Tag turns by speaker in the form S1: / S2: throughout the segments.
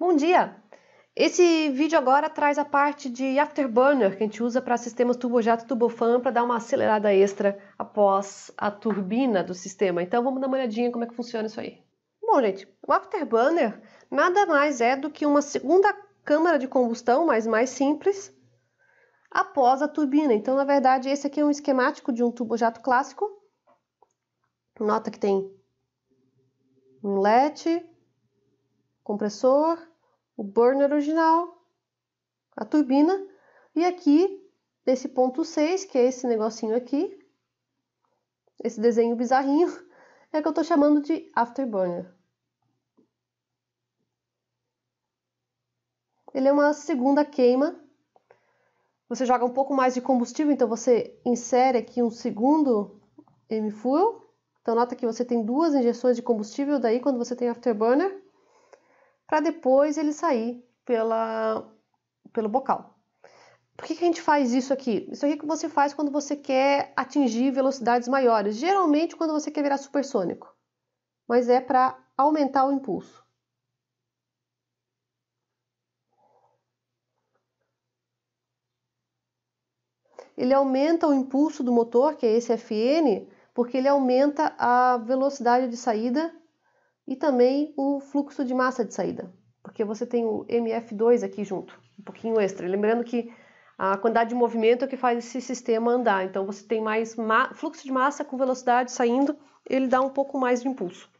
S1: Bom dia! Esse vídeo agora traz a parte de afterburner que a gente usa para sistemas turbojato e turbofan para dar uma acelerada extra após a turbina do sistema. Então vamos dar uma olhadinha como é que funciona isso aí. Bom, gente, o afterburner nada mais é do que uma segunda câmara de combustão, mas mais simples, após a turbina. Então, na verdade, esse aqui é um esquemático de um turbojato clássico. Nota que tem um inlet, compressor, o burner original, a turbina, e aqui, nesse ponto 6, que é esse negocinho aqui, esse desenho bizarrinho, é que eu estou chamando de afterburner. Ele é uma segunda queima. Você joga um pouco mais de combustível, então você insere aqui um segundo M-Fuel. Então nota que você tem duas injeções de combustível daí quando você tem afterburner para depois ele sair pela, pelo bocal. Por que, que a gente faz isso aqui? Isso aqui é que você faz quando você quer atingir velocidades maiores, geralmente quando você quer virar supersônico, mas é para aumentar o impulso. Ele aumenta o impulso do motor, que é esse FN, porque ele aumenta a velocidade de saída e também o fluxo de massa de saída, porque você tem o MF2 aqui junto, um pouquinho extra. Lembrando que a quantidade de movimento é o que faz esse sistema andar, então você tem mais fluxo de massa com velocidade saindo, ele dá um pouco mais de impulso.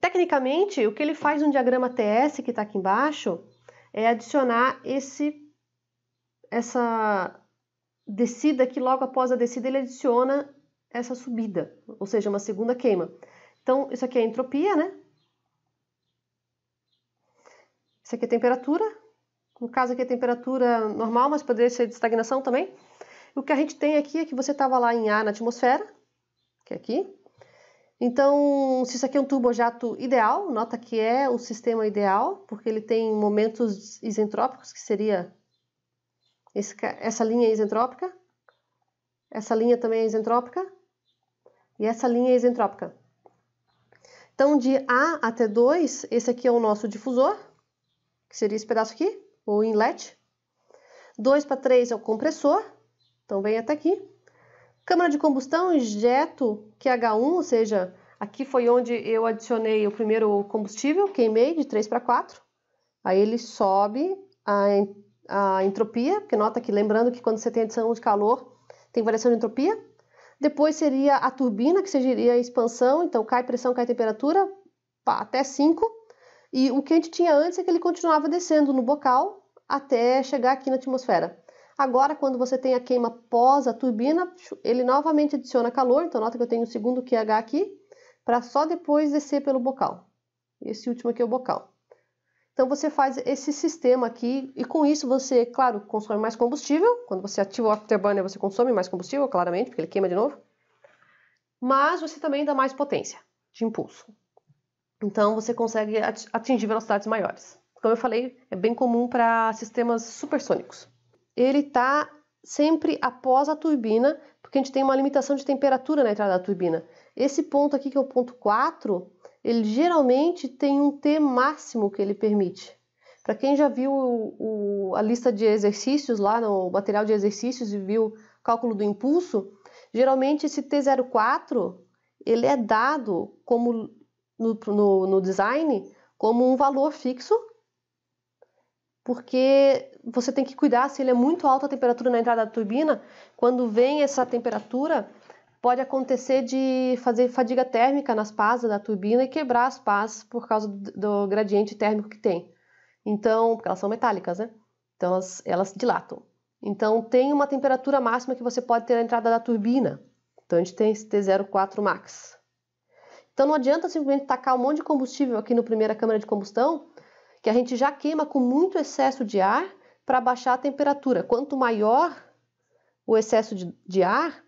S1: Tecnicamente, o que ele faz no diagrama TS que está aqui embaixo é adicionar esse essa descida que logo após a descida ele adiciona essa subida, ou seja, uma segunda queima. Então, isso aqui é entropia, né? Isso aqui é temperatura. No caso aqui é temperatura normal, mas poderia ser de estagnação também. O que a gente tem aqui é que você estava lá em ar na atmosfera, que é aqui. Então, se isso aqui é um turbojato ideal, nota que é o sistema ideal, porque ele tem momentos isentrópicos, que seria esse, essa linha é isentrópica, essa linha também é isentrópica, e essa linha é isentrópica. Então, de A até 2, esse aqui é o nosso difusor, que seria esse pedaço aqui, o inlet. 2 para 3 é o compressor, então vem até aqui. Câmara de combustão, injeto QH1, ou seja, aqui foi onde eu adicionei o primeiro combustível, queimei de 3 para 4. Aí ele sobe a, a entropia, porque nota que lembrando que quando você tem adição de calor, tem variação de entropia. Depois seria a turbina, que seria a expansão, então cai pressão, cai temperatura, pá, até 5. E o que a gente tinha antes é que ele continuava descendo no bocal até chegar aqui na atmosfera. Agora, quando você tem a queima pós a turbina, ele novamente adiciona calor, então nota que eu tenho o segundo QH aqui, para só depois descer pelo bocal. Esse último aqui é o bocal. Então você faz esse sistema aqui e com isso você, claro, consome mais combustível. Quando você ativa o afterburner, você consome mais combustível, claramente, porque ele queima de novo. Mas você também dá mais potência de impulso. Então você consegue atingir velocidades maiores. Como eu falei, é bem comum para sistemas supersônicos. Ele está sempre após a turbina, porque a gente tem uma limitação de temperatura na entrada da turbina. Esse ponto aqui, que é o ponto 4, ele geralmente tem um T máximo que ele permite. Para quem já viu o, o, a lista de exercícios lá no material de exercícios e viu cálculo do impulso, geralmente esse T04 ele é dado como no, no, no design como um valor fixo, porque você tem que cuidar se ele é muito alta a temperatura na entrada da turbina, quando vem essa temperatura, Pode acontecer de fazer fadiga térmica nas pás da turbina e quebrar as pás por causa do gradiente térmico que tem. Então, porque elas são metálicas, né? Então elas, elas dilatam. Então tem uma temperatura máxima que você pode ter na entrada da turbina. Então a gente tem esse T04 max. Então não adianta simplesmente tacar um monte de combustível aqui no primeira câmara de combustão, que a gente já queima com muito excesso de ar para baixar a temperatura. Quanto maior o excesso de, de ar,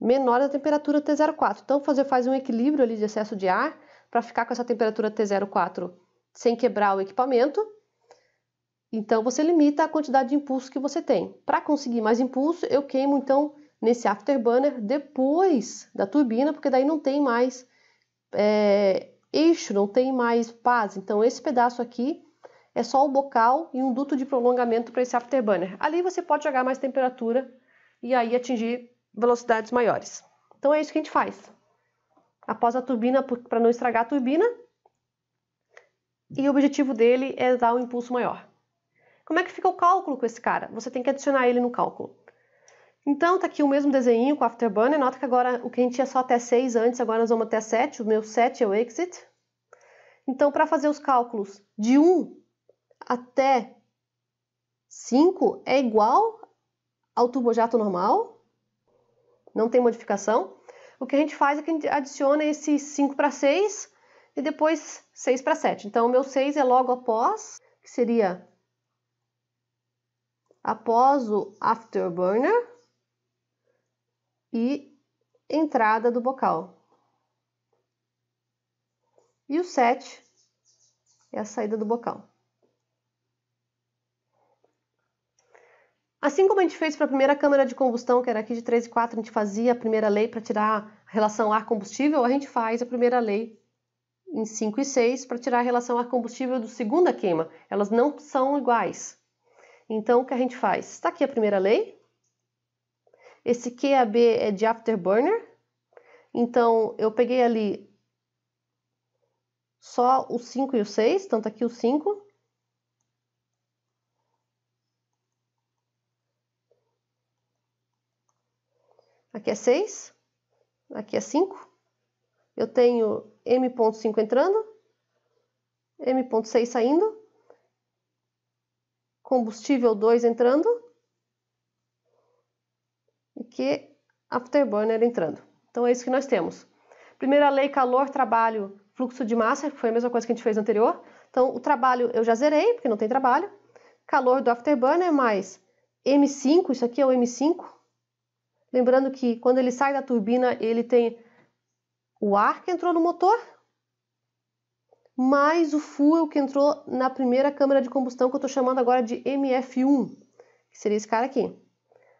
S1: menor da temperatura T04. Então fazer faz um equilíbrio ali de excesso de ar para ficar com essa temperatura T04 sem quebrar o equipamento. Então você limita a quantidade de impulso que você tem. Para conseguir mais impulso, eu queimo então nesse afterburner depois da turbina, porque daí não tem mais é, eixo, não tem mais paz. Então esse pedaço aqui é só o bocal e um duto de prolongamento para esse afterburner. Ali você pode jogar mais temperatura e aí atingir velocidades maiores. Então é isso que a gente faz. Após a turbina, para não estragar a turbina, e o objetivo dele é dar um impulso maior. Como é que fica o cálculo com esse cara? Você tem que adicionar ele no cálculo. Então tá aqui o mesmo desenho com o Afterburner, nota que agora o que a gente tinha só até 6 antes, agora nós vamos até 7, o meu 7 é o Exit. Então para fazer os cálculos de 1 até 5 é igual ao turbojato normal, não tem modificação. O que a gente faz é que a gente adiciona esse 5 para 6 e depois 6 para 7. Então, o meu 6 é logo após, que seria após o afterburner e entrada do bocal. E o 7 é a saída do bocal. Assim como a gente fez para a primeira câmara de combustão, que era aqui de 3 e 4, a gente fazia a primeira lei para tirar a relação ar-combustível, a gente faz a primeira lei em 5 e 6 para tirar a relação ar-combustível do segunda queima. Elas não são iguais. Então, o que a gente faz? Está aqui a primeira lei. Esse QAB é de afterburner. Então, eu peguei ali só o 5 e o 6, tanto aqui o 5. aqui é 6, aqui é 5. Eu tenho M.5 entrando, M.6 saindo, combustível 2 entrando e que afterburner entrando. Então é isso que nós temos. Primeira lei, calor, trabalho, fluxo de massa, que foi a mesma coisa que a gente fez anterior. Então o trabalho eu já zerei, porque não tem trabalho. Calor do afterburner mais M5, isso aqui é o M5, Lembrando que quando ele sai da turbina, ele tem o ar que entrou no motor, mais o fuel que entrou na primeira câmara de combustão que eu estou chamando agora de MF1, que seria esse cara aqui.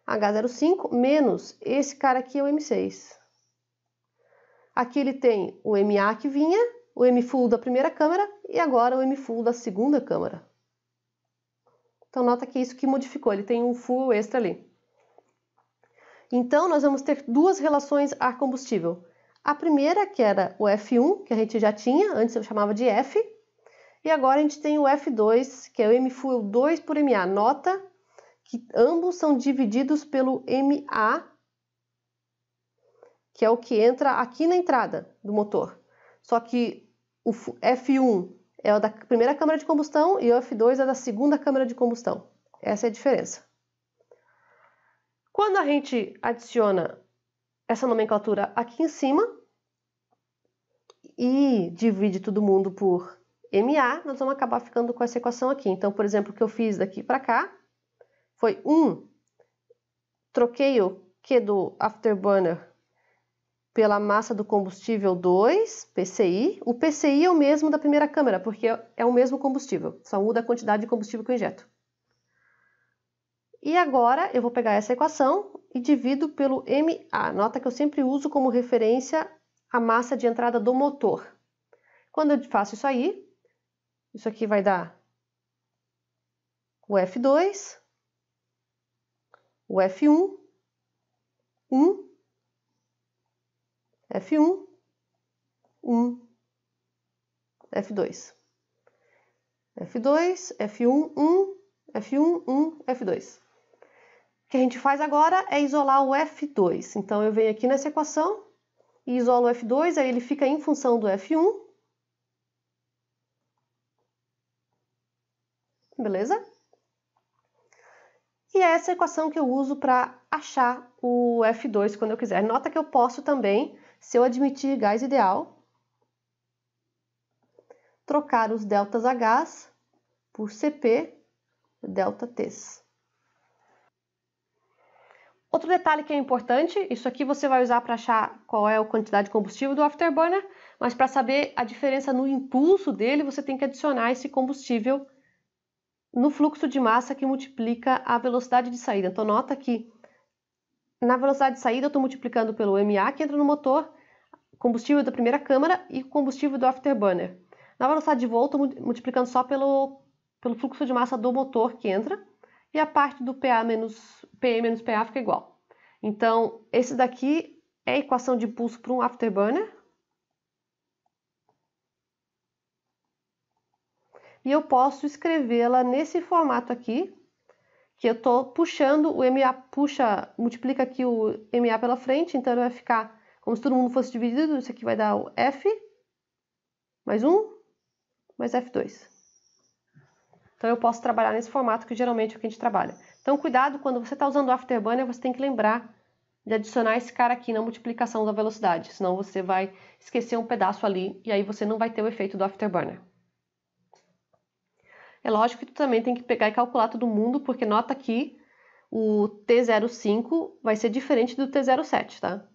S1: H05 menos esse cara aqui é o M6. Aqui ele tem o MA que vinha, o M-Full da primeira câmara e agora o M-Full da segunda câmara. Então nota que é isso que modificou, ele tem um full extra ali. Então, nós vamos ter duas relações ar combustível. A primeira, que era o F1, que a gente já tinha, antes eu chamava de F, e agora a gente tem o F2, que é o mfuel 2 por MA. Nota que ambos são divididos pelo MA, que é o que entra aqui na entrada do motor. Só que o F1 é o da primeira câmara de combustão e o F2 é da segunda câmara de combustão. Essa é a diferença. Quando a gente adiciona essa nomenclatura aqui em cima e divide todo mundo por MA, nós vamos acabar ficando com essa equação aqui. Então, por exemplo, o que eu fiz daqui para cá foi 1, troquei o Q do afterburner pela massa do combustível 2, PCI. O PCI é o mesmo da primeira câmera, porque é o mesmo combustível, só muda a quantidade de combustível que eu injeto. E agora eu vou pegar essa equação e divido pelo MA. Nota que eu sempre uso como referência a massa de entrada do motor. Quando eu faço isso aí, isso aqui vai dar o F2, o F1, 1, F1, 1, F2. F2, F1, 1, F1, 1, F2. O que a gente faz agora é isolar o F2. Então, eu venho aqui nessa equação e isolo o F2, aí ele fica em função do F1. Beleza? E é essa equação que eu uso para achar o F2 quando eu quiser. Nota que eu posso também, se eu admitir gás ideal, trocar os deltas h por Cp delta Ts. Outro detalhe que é importante, isso aqui você vai usar para achar qual é a quantidade de combustível do afterburner, mas para saber a diferença no impulso dele, você tem que adicionar esse combustível no fluxo de massa que multiplica a velocidade de saída. Então nota que na velocidade de saída eu estou multiplicando pelo MA que entra no motor, combustível da primeira câmara e combustível do afterburner. Na velocidade de volta, multiplicando só pelo, pelo fluxo de massa do motor que entra e a parte do PA menos, PE menos PA fica igual. Então, esse daqui é a equação de pulso para um afterburner. E eu posso escrevê-la nesse formato aqui, que eu estou puxando, o MA puxa, multiplica aqui o MA pela frente, então vai ficar como se todo mundo fosse dividido, isso aqui vai dar o F, mais um, mais F2. Então eu posso trabalhar nesse formato que geralmente é o que a gente trabalha. Então cuidado, quando você está usando o Afterburner, você tem que lembrar de adicionar esse cara aqui na multiplicação da velocidade, senão você vai esquecer um pedaço ali e aí você não vai ter o efeito do Afterburner. É lógico que tu também tem que pegar e calcular todo mundo, porque nota que o T05 vai ser diferente do T07, tá?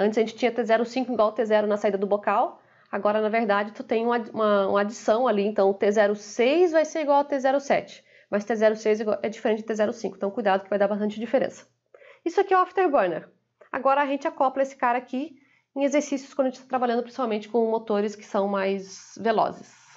S1: Antes a gente tinha T05 igual T0 na saída do bocal, agora na verdade tu tem uma, uma, uma adição ali, então T06 vai ser igual a T07, mas T06 é, é diferente de T05, então cuidado que vai dar bastante diferença. Isso aqui é o afterburner. Agora a gente acopla esse cara aqui em exercícios quando a gente está trabalhando principalmente com motores que são mais velozes.